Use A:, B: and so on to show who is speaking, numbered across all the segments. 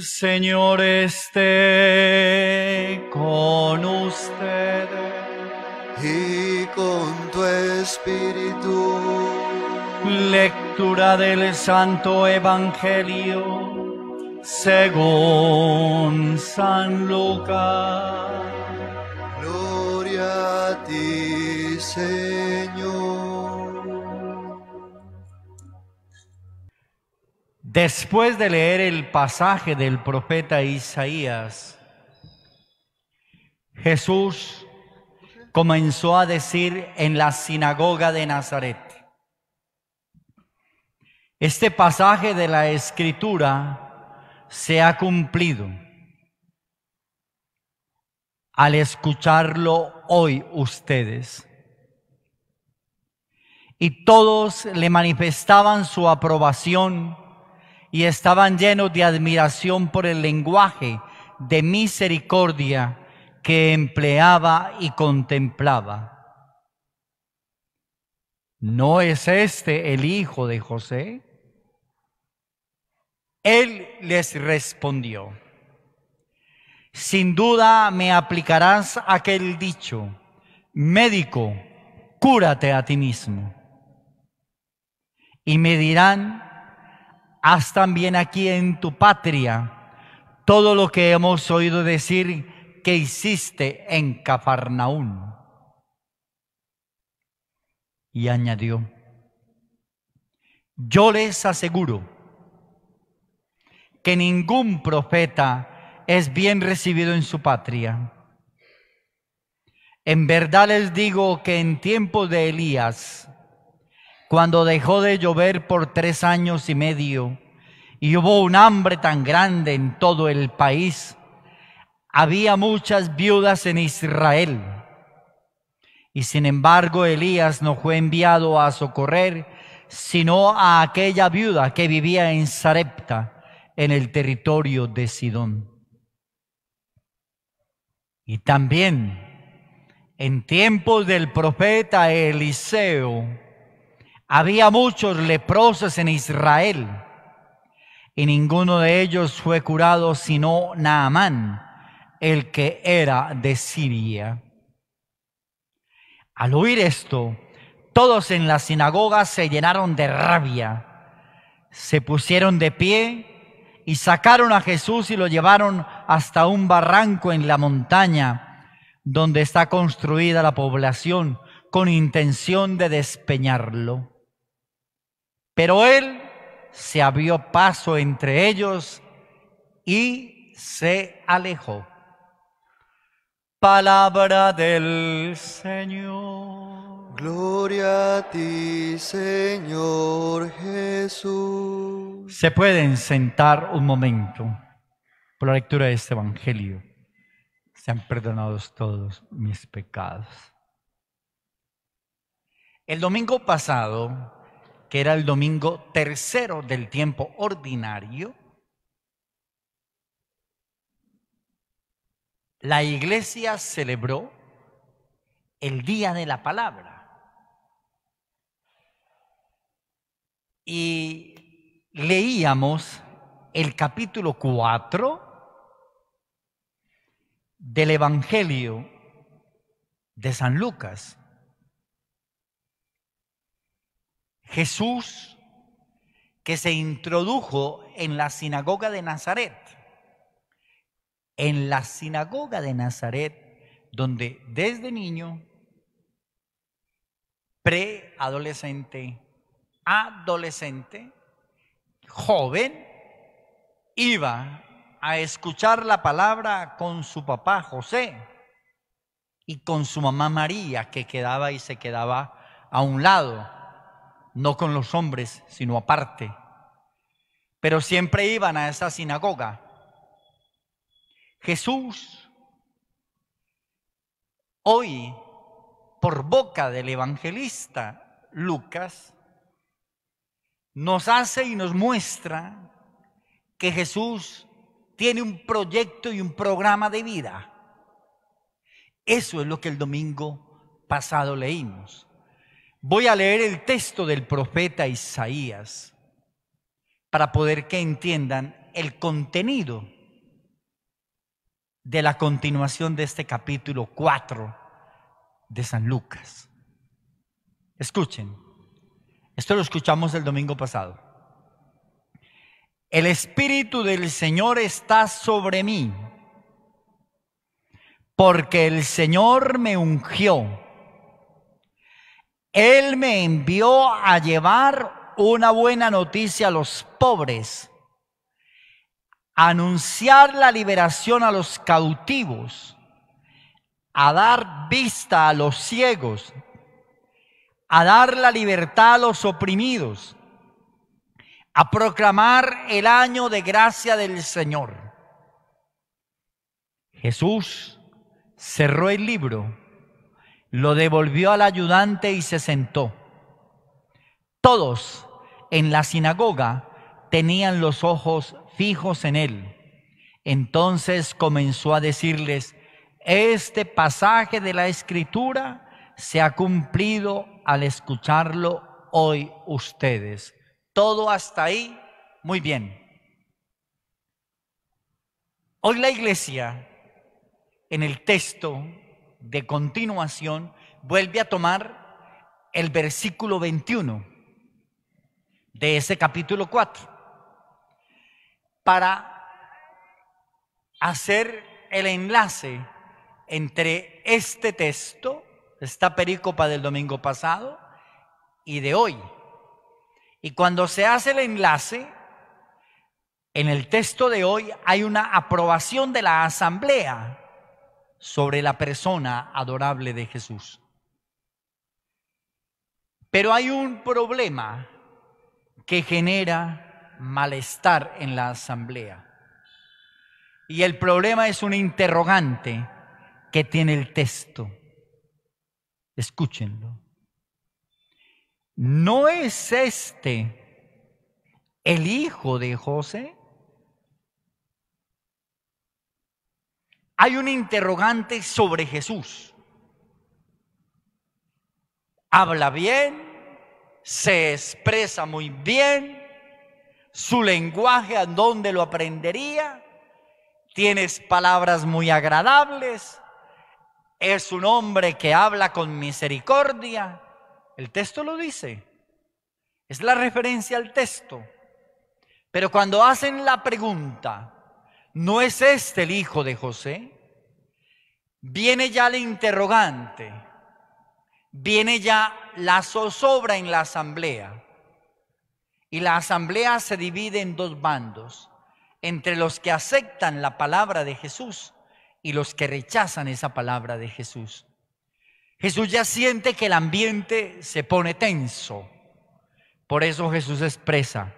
A: Señor esté con ustedes y con tu espíritu. Lectura del Santo Evangelio según San Lucas. Gloria a ti, Señor. Después de leer el pasaje del profeta Isaías, Jesús comenzó a decir en la sinagoga de Nazaret. Este pasaje de la escritura se ha cumplido. Al escucharlo hoy ustedes, y todos le manifestaban su aprobación y estaban llenos de admiración por el lenguaje de misericordia que empleaba y contemplaba. ¿No es este el hijo de José? Él les respondió, sin duda me aplicarás aquel dicho, médico, cúrate a ti mismo. Y me dirán, haz también aquí en tu patria todo lo que hemos oído decir que hiciste en Cafarnaún. Y añadió, yo les aseguro que ningún profeta es bien recibido en su patria. En verdad les digo que en tiempo de Elías, cuando dejó de llover por tres años y medio y hubo un hambre tan grande en todo el país, había muchas viudas en Israel. Y sin embargo Elías no fue enviado a socorrer, sino a aquella viuda que vivía en Sarepta, en el territorio de Sidón. Y también en tiempos del profeta Eliseo, había muchos leprosos en Israel y ninguno de ellos fue curado sino Naamán, el que era de Siria. Al oír esto, todos en la sinagoga se llenaron de rabia, se pusieron de pie y sacaron a Jesús y lo llevaron hasta un barranco en la montaña donde está construida la población con intención de despeñarlo. Pero él se abrió paso entre ellos y se alejó. Palabra del Señor. Gloria a ti, Señor Jesús. Se pueden sentar un momento por la lectura de este Evangelio. Sean perdonados todos mis pecados. El domingo pasado que era el domingo tercero del tiempo ordinario, la iglesia celebró el día de la palabra. Y leíamos el capítulo 4 del Evangelio de San Lucas. Jesús que se introdujo en la sinagoga de Nazaret. En la sinagoga de Nazaret, donde desde niño, preadolescente, adolescente, joven, iba a escuchar la palabra con su papá José y con su mamá María, que quedaba y se quedaba a un lado no con los hombres, sino aparte. Pero siempre iban a esa sinagoga. Jesús, hoy, por boca del evangelista Lucas, nos hace y nos muestra que Jesús tiene un proyecto y un programa de vida. Eso es lo que el domingo pasado leímos. Voy a leer el texto del profeta Isaías para poder que entiendan el contenido de la continuación de este capítulo 4 de San Lucas. Escuchen, esto lo escuchamos el domingo pasado. El Espíritu del Señor está sobre mí, porque el Señor me ungió él me envió a llevar una buena noticia a los pobres, a anunciar la liberación a los cautivos, a dar vista a los ciegos, a dar la libertad a los oprimidos, a proclamar el año de gracia del Señor. Jesús cerró el libro lo devolvió al ayudante y se sentó. Todos en la sinagoga tenían los ojos fijos en él. Entonces comenzó a decirles, este pasaje de la escritura se ha cumplido al escucharlo hoy ustedes. Todo hasta ahí, muy bien. Hoy la iglesia, en el texto de continuación vuelve a tomar el versículo 21 de ese capítulo 4 para hacer el enlace entre este texto, esta perícopa del domingo pasado, y de hoy. Y cuando se hace el enlace, en el texto de hoy hay una aprobación de la asamblea sobre la persona adorable de Jesús. Pero hay un problema que genera malestar en la asamblea. Y el problema es un interrogante que tiene el texto. Escúchenlo. ¿No es este el hijo de José? hay un interrogante sobre Jesús. Habla bien, se expresa muy bien, su lenguaje a dónde lo aprendería, tienes palabras muy agradables, es un hombre que habla con misericordia. El texto lo dice, es la referencia al texto. Pero cuando hacen la pregunta, ¿no es este el hijo de José? Viene ya el interrogante, viene ya la zozobra en la asamblea. Y la asamblea se divide en dos bandos, entre los que aceptan la palabra de Jesús y los que rechazan esa palabra de Jesús. Jesús ya siente que el ambiente se pone tenso. Por eso Jesús expresa,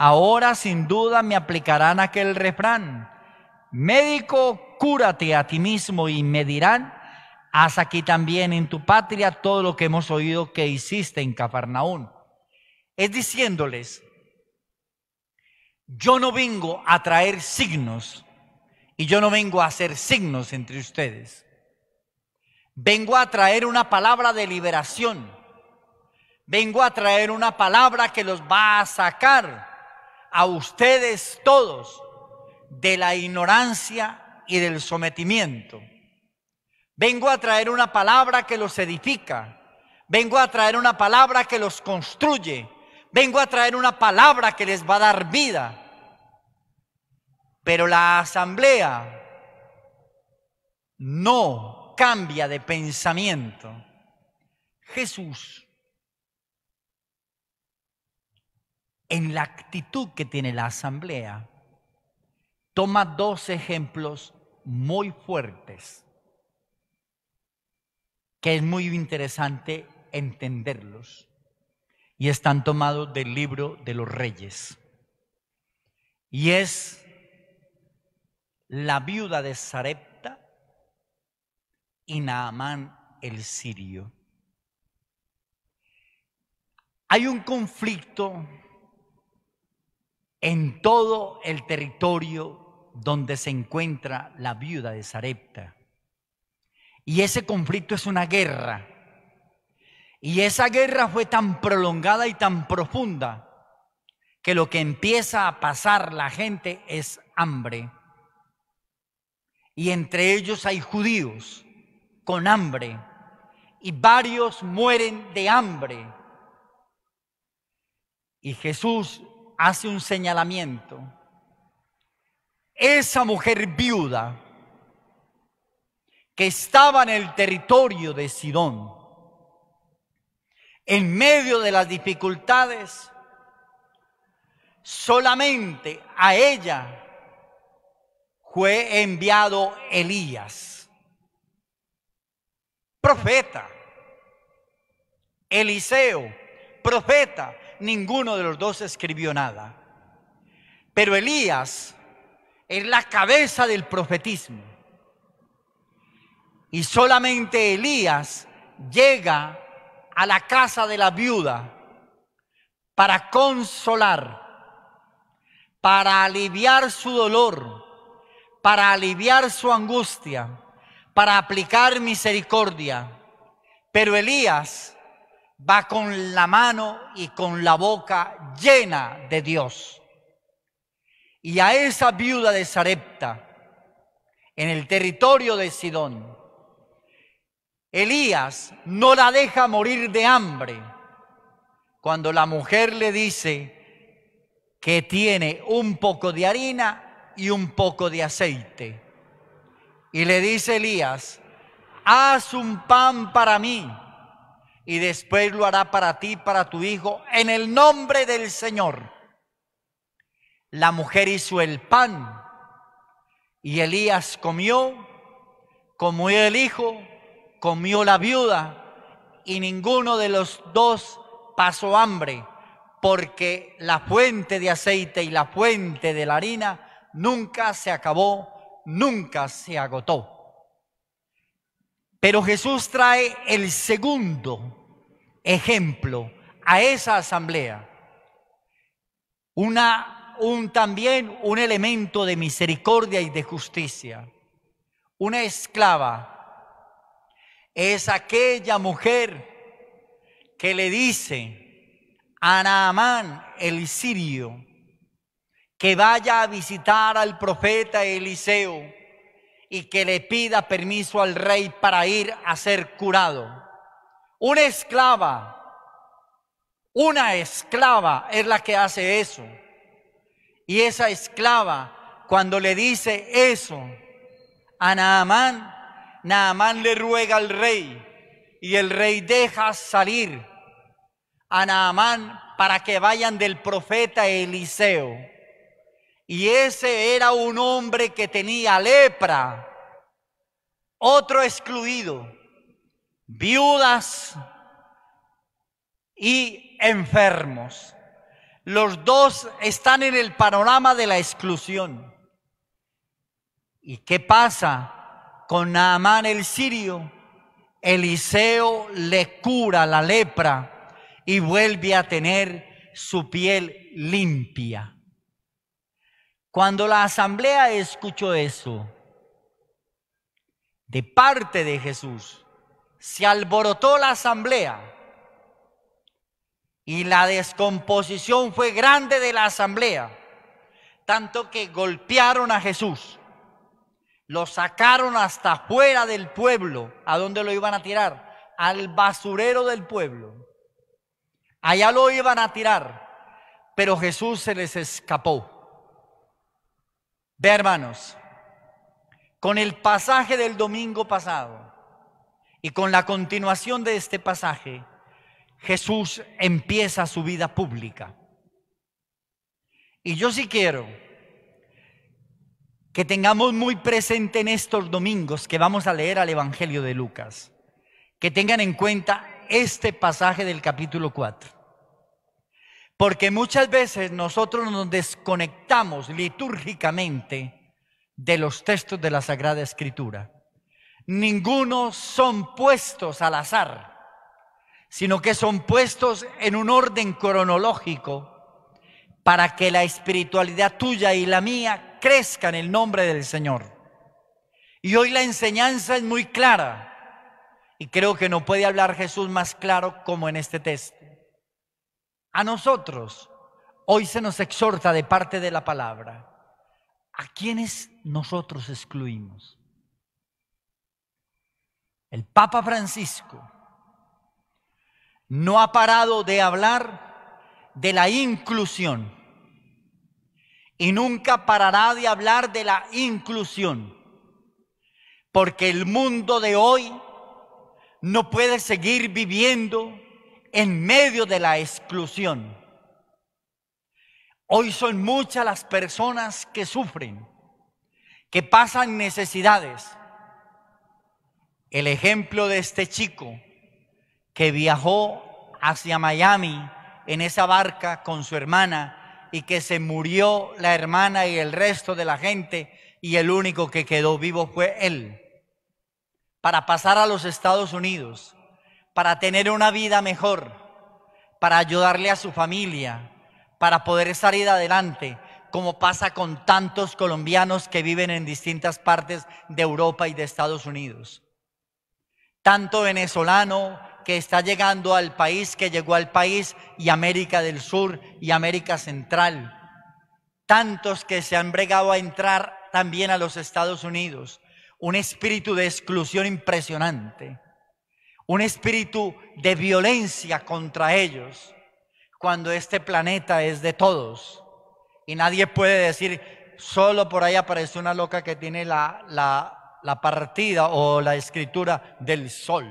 A: Ahora sin duda me aplicarán aquel refrán. Médico, cúrate a ti mismo y me dirán, haz aquí también en tu patria todo lo que hemos oído que hiciste en Cafarnaún. Es diciéndoles, yo no vengo a traer signos y yo no vengo a hacer signos entre ustedes. Vengo a traer una palabra de liberación. Vengo a traer una palabra que los va a sacar a ustedes todos de la ignorancia y del sometimiento. Vengo a traer una palabra que los edifica. Vengo a traer una palabra que los construye. Vengo a traer una palabra que les va a dar vida. Pero la asamblea no cambia de pensamiento. Jesús en la actitud que tiene la asamblea, toma dos ejemplos muy fuertes, que es muy interesante entenderlos, y están tomados del libro de los reyes. Y es la viuda de Sarepta y Naamán el sirio. Hay un conflicto en todo el territorio donde se encuentra la viuda de Sarepta. Y ese conflicto es una guerra. Y esa guerra fue tan prolongada y tan profunda que lo que empieza a pasar la gente es hambre. Y entre ellos hay judíos con hambre. Y varios mueren de hambre. Y Jesús hace un señalamiento. Esa mujer viuda que estaba en el territorio de Sidón, en medio de las dificultades, solamente a ella fue enviado Elías, profeta, Eliseo, profeta, ninguno de los dos escribió nada. Pero Elías es la cabeza del profetismo. Y solamente Elías llega a la casa de la viuda para consolar, para aliviar su dolor, para aliviar su angustia, para aplicar misericordia. Pero Elías va con la mano y con la boca llena de Dios. Y a esa viuda de Sarepta, en el territorio de Sidón, Elías no la deja morir de hambre cuando la mujer le dice que tiene un poco de harina y un poco de aceite. Y le dice Elías, haz un pan para mí y después lo hará para ti, para tu hijo, en el nombre del Señor. La mujer hizo el pan y Elías comió, como el hijo, comió la viuda y ninguno de los dos pasó hambre, porque la fuente de aceite y la fuente de la harina nunca se acabó, nunca se agotó. Pero Jesús trae el segundo ejemplo a esa asamblea. Una, un, también un elemento de misericordia y de justicia. Una esclava es aquella mujer que le dice a Naamán el sirio que vaya a visitar al profeta Eliseo y que le pida permiso al rey para ir a ser curado. Una esclava, una esclava es la que hace eso. Y esa esclava, cuando le dice eso a Naamán, Naamán le ruega al rey y el rey deja salir a Naamán para que vayan del profeta Eliseo. Y ese era un hombre que tenía lepra, otro excluido viudas y enfermos. Los dos están en el panorama de la exclusión. ¿Y qué pasa con Naamán el sirio? Eliseo le cura la lepra y vuelve a tener su piel limpia. Cuando la asamblea escuchó eso, de parte de Jesús, se alborotó la asamblea y la descomposición fue grande de la asamblea, tanto que golpearon a Jesús, lo sacaron hasta fuera del pueblo, a donde lo iban a tirar, al basurero del pueblo. Allá lo iban a tirar, pero Jesús se les escapó. Ve hermanos, con el pasaje del domingo pasado, y con la continuación de este pasaje, Jesús empieza su vida pública. Y yo sí quiero que tengamos muy presente en estos domingos que vamos a leer al Evangelio de Lucas, que tengan en cuenta este pasaje del capítulo 4. Porque muchas veces nosotros nos desconectamos litúrgicamente de los textos de la Sagrada Escritura ninguno son puestos al azar, sino que son puestos en un orden cronológico para que la espiritualidad tuya y la mía crezca en el nombre del Señor. Y hoy la enseñanza es muy clara. Y creo que no puede hablar Jesús más claro como en este texto. A nosotros hoy se nos exhorta de parte de la palabra. ¿A quienes nosotros excluimos? el Papa Francisco no ha parado de hablar de la inclusión y nunca parará de hablar de la inclusión, porque el mundo de hoy no puede seguir viviendo en medio de la exclusión. Hoy son muchas las personas que sufren, que pasan necesidades, el ejemplo de este chico que viajó hacia Miami en esa barca con su hermana y que se murió la hermana y el resto de la gente y el único que quedó vivo fue él. Para pasar a los Estados Unidos, para tener una vida mejor, para ayudarle a su familia, para poder salir adelante, como pasa con tantos colombianos que viven en distintas partes de Europa y de Estados Unidos tanto venezolano que está llegando al país, que llegó al país, y América del Sur y América Central. Tantos que se han bregado a entrar también a los Estados Unidos. Un espíritu de exclusión impresionante. Un espíritu de violencia contra ellos. Cuando este planeta es de todos. Y nadie puede decir, solo por ahí aparece una loca que tiene la, la la partida o la escritura del sol,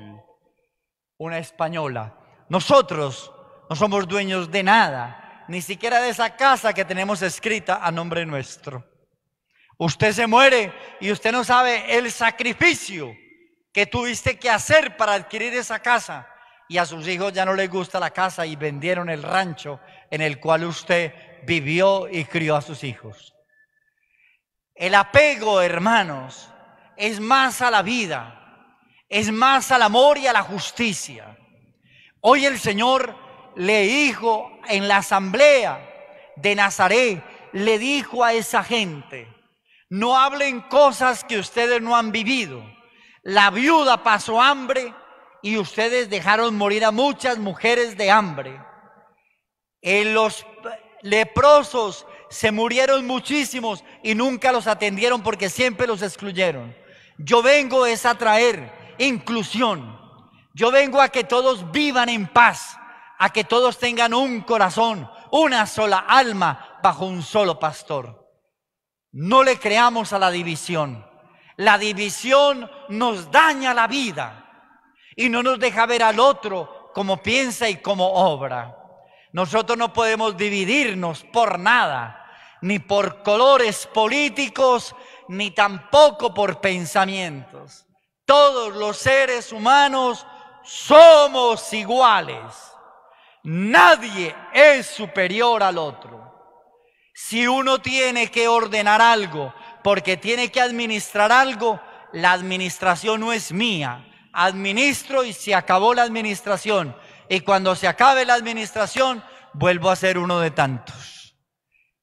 A: una española. Nosotros no somos dueños de nada, ni siquiera de esa casa que tenemos escrita a nombre nuestro. Usted se muere y usted no sabe el sacrificio que tuviste que hacer para adquirir esa casa. Y a sus hijos ya no les gusta la casa y vendieron el rancho en el cual usted vivió y crió a sus hijos. El apego, hermanos, es más a la vida, es más al amor y a la justicia. Hoy el Señor le dijo en la asamblea de Nazaret, le dijo a esa gente, no hablen cosas que ustedes no han vivido. La viuda pasó hambre y ustedes dejaron morir a muchas mujeres de hambre. En eh, los leprosos se murieron muchísimos y nunca los atendieron porque siempre los excluyeron. Yo vengo es a traer inclusión. Yo vengo a que todos vivan en paz, a que todos tengan un corazón, una sola alma bajo un solo pastor. No le creamos a la división. La división nos daña la vida y no nos deja ver al otro como piensa y como obra. Nosotros no podemos dividirnos por nada, ni por colores políticos, ni tampoco por pensamientos. Todos los seres humanos somos iguales. Nadie es superior al otro. Si uno tiene que ordenar algo porque tiene que administrar algo, la administración no es mía. Administro y se acabó la administración. Y cuando se acabe la administración, vuelvo a ser uno de tantos.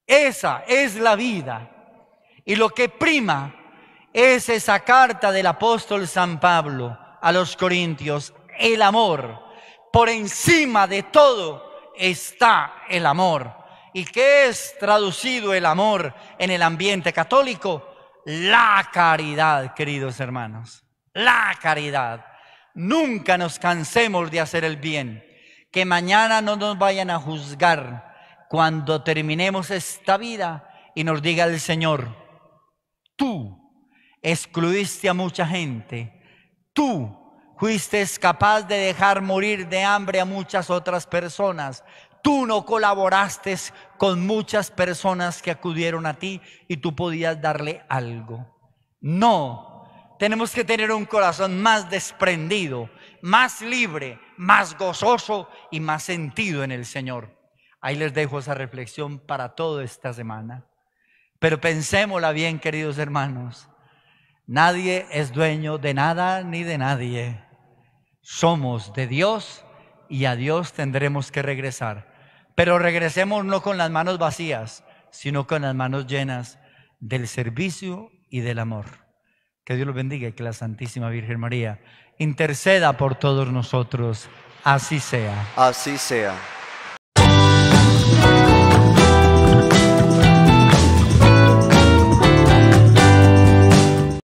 A: Esa es la vida. Y lo que prima es esa carta del apóstol San Pablo a los Corintios, el amor. Por encima de todo está el amor. ¿Y qué es traducido el amor en el ambiente católico? La caridad, queridos hermanos. La caridad. Nunca nos cansemos de hacer el bien. Que mañana no nos vayan a juzgar cuando terminemos esta vida y nos diga el Señor, Tú excluiste a mucha gente. Tú fuiste capaz de dejar morir de hambre a muchas otras personas. Tú no colaboraste con muchas personas que acudieron a ti y tú podías darle algo. No, tenemos que tener un corazón más desprendido, más libre, más gozoso y más sentido en el Señor. Ahí les dejo esa reflexión para toda esta semana. Pero pensémosla bien, queridos hermanos. Nadie es dueño de nada ni de nadie. Somos de Dios y a Dios tendremos que regresar. Pero regresemos no con las manos vacías, sino con las manos llenas del servicio y del amor. Que Dios los bendiga y que la Santísima Virgen María interceda por todos nosotros. Así sea. Así sea.